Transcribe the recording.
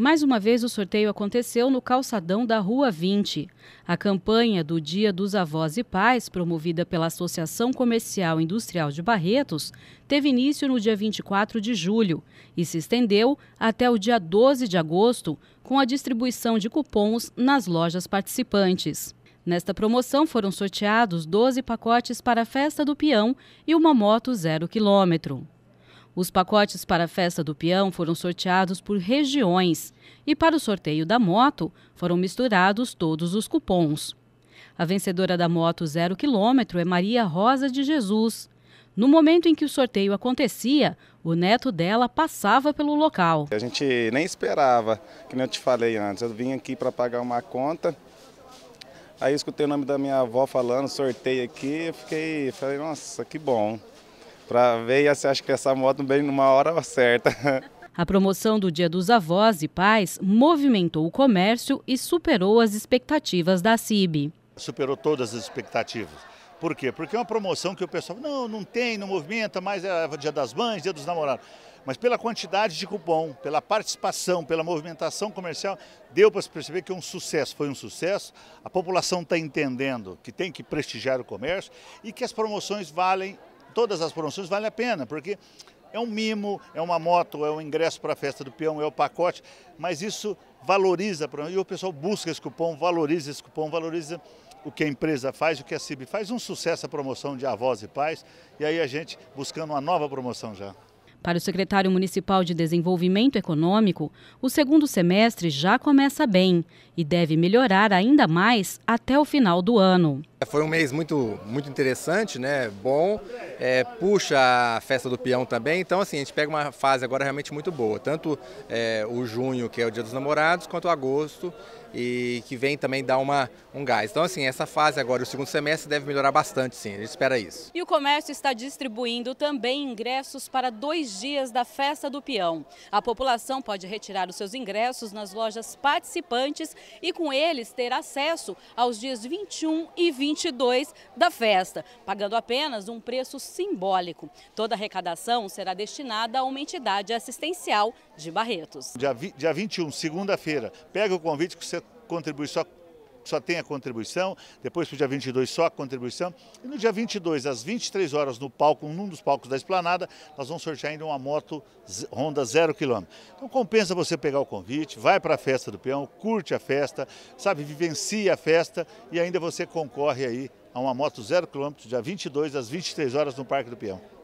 Mais uma vez, o sorteio aconteceu no calçadão da Rua 20. A campanha do Dia dos Avós e Pais, promovida pela Associação Comercial Industrial de Barretos, teve início no dia 24 de julho e se estendeu até o dia 12 de agosto, com a distribuição de cupons nas lojas participantes. Nesta promoção foram sorteados 12 pacotes para a Festa do Peão e uma moto zero quilômetro. Os pacotes para a festa do peão foram sorteados por regiões e para o sorteio da moto foram misturados todos os cupons. A vencedora da moto zero quilômetro é Maria Rosa de Jesus. No momento em que o sorteio acontecia, o neto dela passava pelo local. A gente nem esperava, que nem eu te falei antes. Eu vim aqui para pagar uma conta, aí escutei o nome da minha avó falando, sorteio aqui, eu fiquei, falei, nossa, que bom para ver e acha acho que essa moto bem numa hora certa. A promoção do Dia dos Avós e Pais movimentou o comércio e superou as expectativas da CIB. Superou todas as expectativas. Por quê? Porque é uma promoção que o pessoal não, não tem, não movimenta, mas é dia das mães, dia dos namorados. Mas pela quantidade de cupom, pela participação, pela movimentação comercial, deu para se perceber que é um sucesso, foi um sucesso. A população está entendendo que tem que prestigiar o comércio e que as promoções valem todas as promoções valem a pena, porque é um mimo, é uma moto, é um ingresso para a festa do peão, é o um pacote, mas isso valoriza, e o pessoal busca esse cupom, valoriza esse cupom, valoriza o que a empresa faz, o que a CIB faz, um sucesso a promoção de avós e pais, e aí a gente buscando uma nova promoção já. Para o secretário municipal de Desenvolvimento Econômico, o segundo semestre já começa bem e deve melhorar ainda mais até o final do ano. É, foi um mês muito, muito interessante, né? Bom, é, puxa a festa do peão também. Então, assim, a gente pega uma fase agora realmente muito boa. Tanto é, o junho, que é o dia dos namorados, quanto o agosto, e que vem também dar uma, um gás. Então, assim, essa fase agora, o segundo semestre, deve melhorar bastante, sim. A gente espera isso. E o comércio está distribuindo também ingressos para dois dias da Festa do Peão. A população pode retirar os seus ingressos nas lojas participantes e, com eles, ter acesso aos dias 21 e 22. 22 da festa, pagando apenas um preço simbólico. Toda arrecadação será destinada a uma entidade assistencial de Barretos. Dia, dia 21, segunda-feira, pega o convite que você contribui só só tem a contribuição, depois para o dia 22 só a contribuição. E no dia 22, às 23 horas, no palco, num dos palcos da Esplanada, nós vamos sortear ainda uma moto Honda 0 km. Então compensa você pegar o convite, vai para a festa do peão, curte a festa, sabe, vivencia a festa e ainda você concorre aí a uma moto 0 km, dia 22 às 23 horas no Parque do Peão.